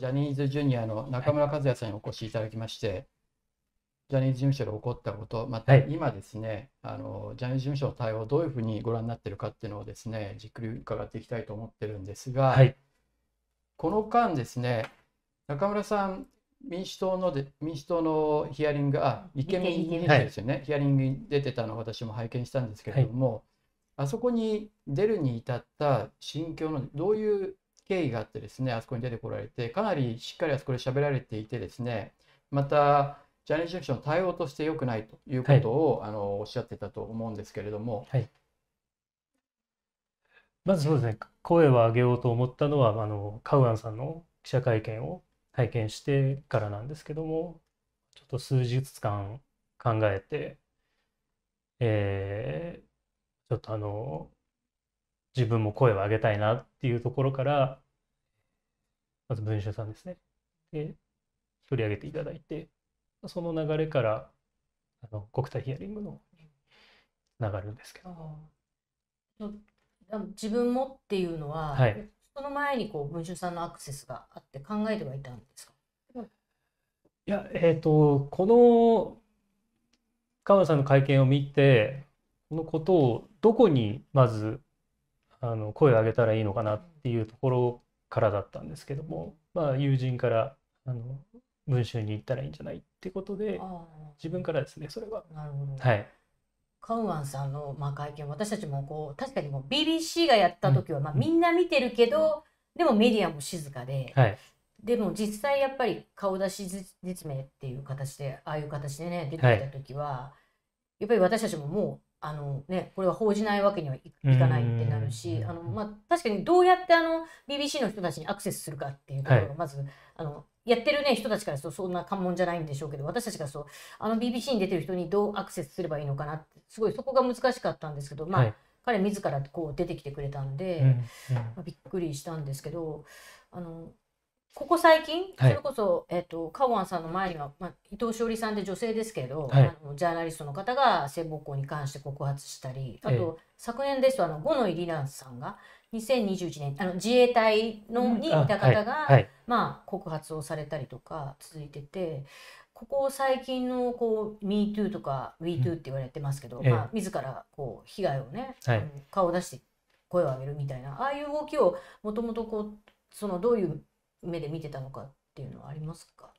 ジャニーズジュニアの中村和也さんにお越しいただきまして、ジャニーズ事務所で起こったこと、また今ですね、はい、あのジャニーズ事務所の対応をどういうふうにご覧になっているかっていうのをですね、じっくり伺っていきたいと思ってるんですが、はい、この間ですね、中村さん、民主党ので民主党のヒアリング、あ立憲民主党ですよね、はい、ヒアリングに出てたのを私も拝見したんですけれども、あそこに出るに至った心境のどういう経緯があってですね、あそこに出てこられて、かなりしっかりあそこで喋られていてですね、また、ジャニーズ事務所の対応として良くないということを、はい、あのおっしゃってたと思うんですけれども、はい、まずそうですね、声を上げようと思ったのは、あのカウアンさんの記者会見を拝見してからなんですけども、ちょっと数日間考えて、えー、ちょっとあの、自分も声を上げたいなっていうところから、まず文春さんですね。で、取り上げていただいて、その流れから、あの国体ヒアリングの流れるんですけど。自分もっていうのは、はい、その前にこう文春さんのアクセスがあって考えてはいたんですかいや、えっ、ー、と、この河野さんの会見を見て、このことをどこにまずあの声を上げたらいいのかなっていうところからだったんですけども、まあ、友人からあの文集に行ったらいいんじゃないってことで自分からですねそれは。なるほどはいカウアンさんのまあ会見私たちもこう確かにもう BBC がやった時はまあみんな見てるけど、うん、でもメディアも静かで、はい、でも実際やっぱり顔出し実名っていう形でああいう形でね出てきた時は、はい、やっぱり私たちももうあのね、これは報じないわけにはいかないってなるしあの、まあ、確かにどうやってあの BBC の人たちにアクセスするかっていうところがまず、はい、あのやってる、ね、人たちからするとそんな関門じゃないんでしょうけど私たちからそうあの BBC に出てる人にどうアクセスすればいいのかなってすごいそこが難しかったんですけど、まあ、はい、彼自らこう出てきてくれたんで、うんうん、まあ、びっくりしたんですけどあのここ最近、それこそ、えっ、と、カゴンさんの前には、まあ、伊藤詩織さんで女性ですけど、あのジャーナリストの方が性暴行に関して告発したり、あと、昨年ですと、あの、五ノ井里奈さんが、2021年あの自衛隊のにいた方が、まあ、告発をされたりとか続いててここ最近のこう「MeToo」とか「WeToo」って言われてますけど、うん、まあ、自らこう被害をね、はい、顔を出して声を上げるみたいなああいう動きをもともとどういう目で見てたのかっていうのはありますか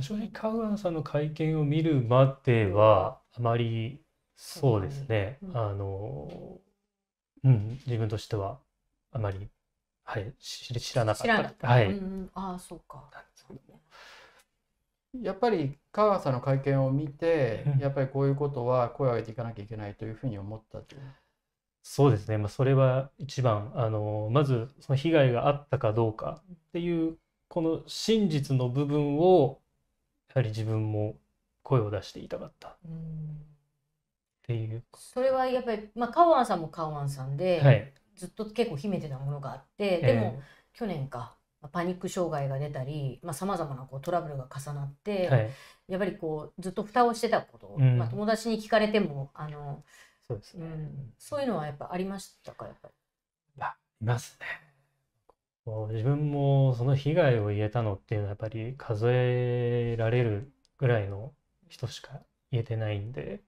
正直カウアンさんの会見を見るまではあまりそうですね、うん、あのうん自分としてはあまりはい知らなかったはい、うん、ああそうかやっぱりア川さんの会見を見て、やっぱりこういうことは声を上げていかなきゃいけないというふうに思ったという。そうですね、まあ、それは一番あのまずその被害があったかどうかっていうこの真実の部分をやはり自分も声を出していたかったっていう。それはやっぱり、まあ、カオアンさんもカオアンさんで、はい、ずっと結構秘めてたものがあってでも、えー、去年かパニック障害が出たりさまざ、まなこうトラブルが重なって、はい、やっぱりこうずっと蓋をしてたこと、うん、まあ、友達に聞かれてもあの。そうですね、うん、そういうのはやっぱありましたかやっぱりいいますね自分もその被害を言えたのっていうのはやっぱり数えられるぐらいの人しか言えてないんで、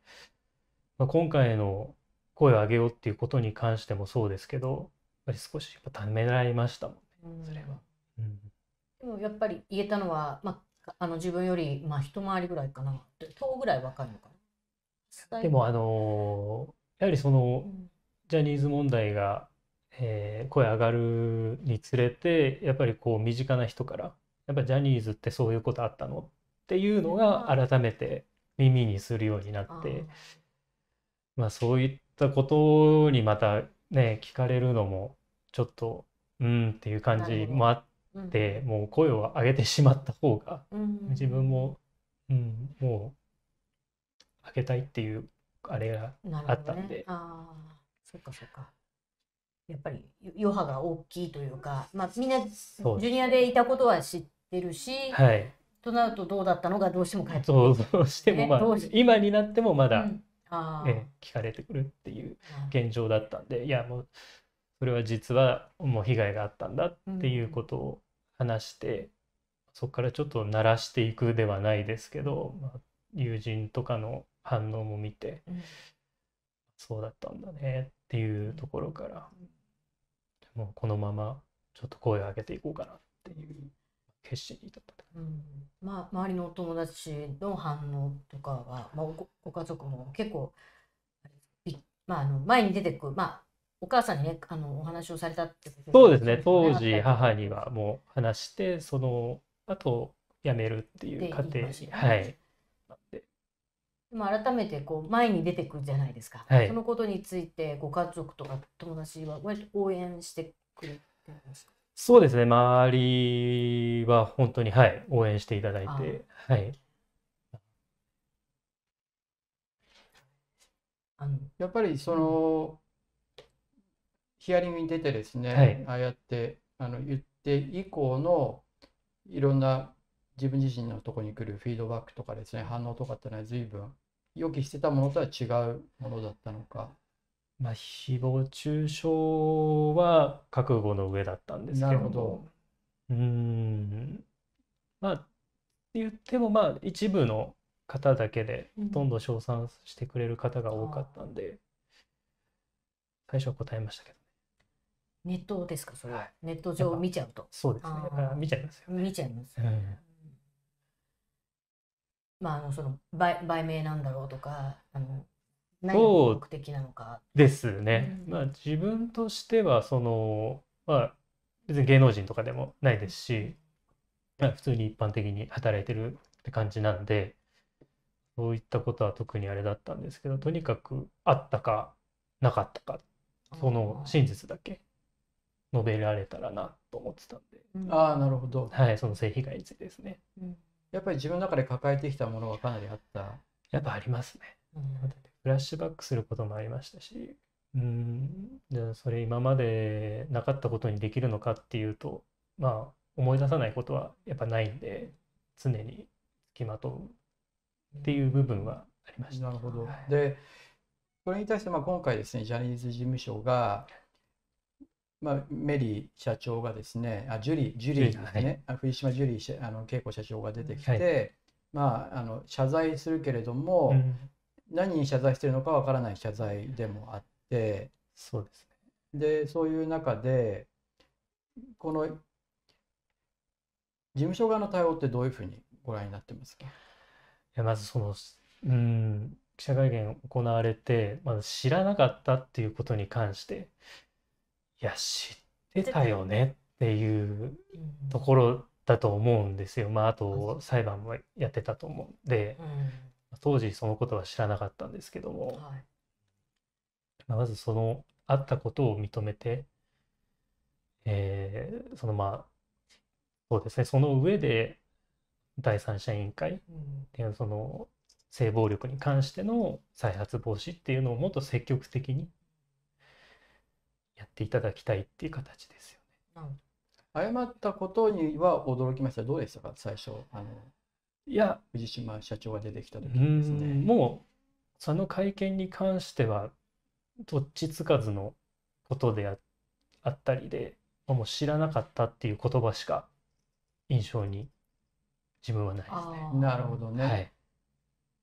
まあ、今回の声を上げようっていうことに関してもそうですけどやっぱり少しやっぱためらいましたもんね、それは。うん、でもやっぱり言えたのは、まあ、あの自分より、まあ、一回りぐらいかな遠日ぐらいかるのかでもあのやはりその、ジャニーズ問題が、えー、声上がるにつれてやっぱりこう身近な人からやっぱジャニーズってそういうことあったのっていうのが改めて耳にするようになってまあそういったことにまたね聞かれるのもちょっとうんっていう感じもあって。もう声を上げてしまった方が、自分も、うん、もあげたいっていうあれがあったんで、ね、ああそっかそっかやっぱり余波が大きいというか、まあ、みんなジュニアでいたことは知ってるし、はい、となるとどうだったのがどうしてもそうどうしても、まあ、今になってもまだ、うん聞かれてくるっていう現状だったんで、いやもうそれは実はもう被害があったんだっていうことを話して、うん、そこからちょっと鳴らしていくではないですけど、まあ、友人とかの反応も見て、うん、そうだったんだねっていうところから、うん、もうこのままちょっと声を上げていこうかなっていう決心に至った、うんまあ、周りのお友達の反応とかは、まあ、ご家族も結構、まあ、あの前に出てくまあお母さんにねあのお話をされたってことそうですね当時母にはもう話してそのあと辞めるっていう過程、はいでも改めてこう前に出てくるじゃないですか、はい、そのことについてご家族とか友達は割と応援してくれてますかそうですね周りは本当にはい応援していただいてはいあのやっぱりその、うん、ヒアリングに出てですね、はい、ああやってあの言って以降のいろんな自分自身のとこに来るフィードバックとかですね反応とかっていうのは随分予期してたものとは違うものだったのか。まあ、誹謗中傷は覚悟の上だったんですけどどうんまあって言ってもまあ一部の方だけでほとんど称賛してくれる方が多かったんで、うん、最初は答えましたけどネットですかそれは、はい、ネット上見ちゃうとそうですねだから見ちゃいますよ、ね、見ちゃいます、うんまあ、あのその売売名なんだろうとかあの何が目的なのかですね、うん、まあ、自分としてはその、まあ、別に芸能人とかでもないですし、まあ、普通に一般的に働いてるって感じなんでそういったことは特にあれだったんですけどとにかくあったかなかったかその真実だけ述べられたらなと思ってたんで、うん、ああなるほどはいその性被害についてですね。うんやっぱり自分の中で抱えてきたものがかなりあったやっぱありますね、うん、フラッシュバックすることもありましたしうんじゃあそれ今までなかったことにできるのかっていうとまあ思い出さないことはやっぱないんで常につきまとうっていう部分はありました。なるほど、はい、でこれに対してまあ今回ですねジャニーズ事務所が、まあ、メリー社長がですね、あジュリー、ジュリーですね、はい、藤島ジュリーあの恵子社長が出てきて、はい、まあ、あの謝罪するけれども、うん、何に謝罪してるのかわからない謝罪でもあって、そうですね。で、そういう中で、この事務所側の対応ってどういうふうにご覧になってますかいやまずその、うん、記者会見行われて、まず知らなかったっていうことに関して、いや知ってたよねっていうところだと思うんですよ。まあ、あと裁判もやってたと思うんで、当時そのことは知らなかったんですけども、はい、まずそのあったことを認めて、えー、そのまあそうですねその上で第三者委員会っていうその性暴力に関しての再発防止っていうのをもっと積極的にやっていただきたいっていう形ですよね。謝ったことには驚きました。どうでしたか、最初。あのいや藤島社長が出てきた時ですね。もうその会見に関してはどっちつかずのことであったりでもう知らなかったっていう言葉しか印象に自分はないですね。なるほどね。はい、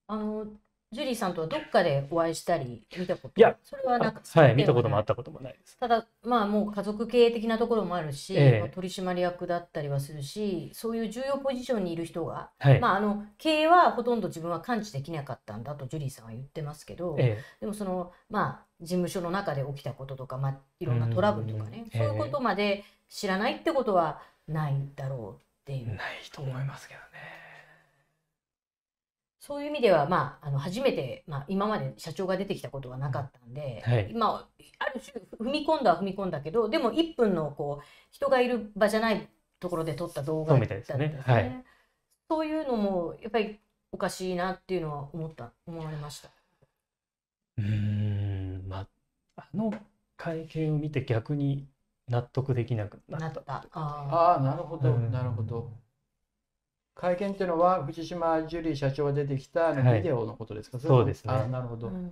あのジュリーさんとはどっかでお会いしたり見たこといやそれはなんかはい見たこともあったこともないですただまあもう家族経営的なところもあるし、ええ、取締役だったりはするしそういう重要ポジションにいる人が、はい、まああの経営はほとんど自分は感知できなかったんだとジュリーさんは言ってますけど、え、でもそのまあ事務所の中で起きたこととか、まあ、いろんなトラブルとかね、そういうことまで知らないってことはないだろうっていう。ないと思いますけどね。そういう意味では、まあ、あの初めて、まあ、今まで社長が出てきたことはなかったんで、はい、今あ、る種踏み込んだは踏み込んだけどでも1分のこう人がいる場じゃないところで撮った動画だったんですね。そう、ねはい、そういうのもやっぱりおかしいなっていうのは思った思われました。うんまあ、あの会見を見て逆に納得できなくなったああなるほど、なるほど。会見っていうのは藤島ジュリー社長が出てきたビデオのことですか、はい、そそうですね。あなるほど、うん、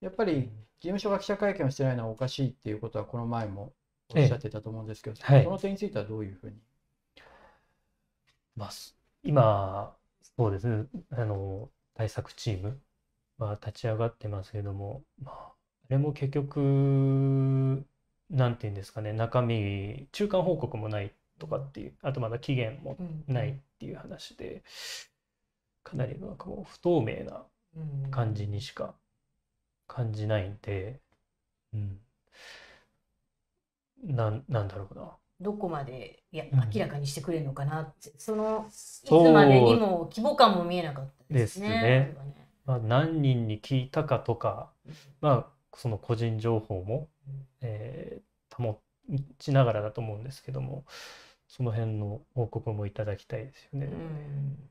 やっぱり事務所が記者会見をしてないのはおかしいっていうことはこの前もおっしゃってたと思うんですけど、ええ、その点についてはどういうふうに、まあ、今、そうですねあの対策チームは立ち上がってますけども、まあ、あれも結局、なんていうんですかね、中身、中間報告もないとかっていうあとまだ期限もないっていう話で、かなりなんかもう不透明な感じにしか感じないんで、うん、ななんだろうな。どこまでや明らかにしてくれるのかなって、うん、そのいつまでにも規模感も見えなかったですね。すねまあ、何人に聞いたかとか、まあ、その個人情報も、えー、保ちながらだと思うんですけども、その辺の報告もいただきたいですよね。うん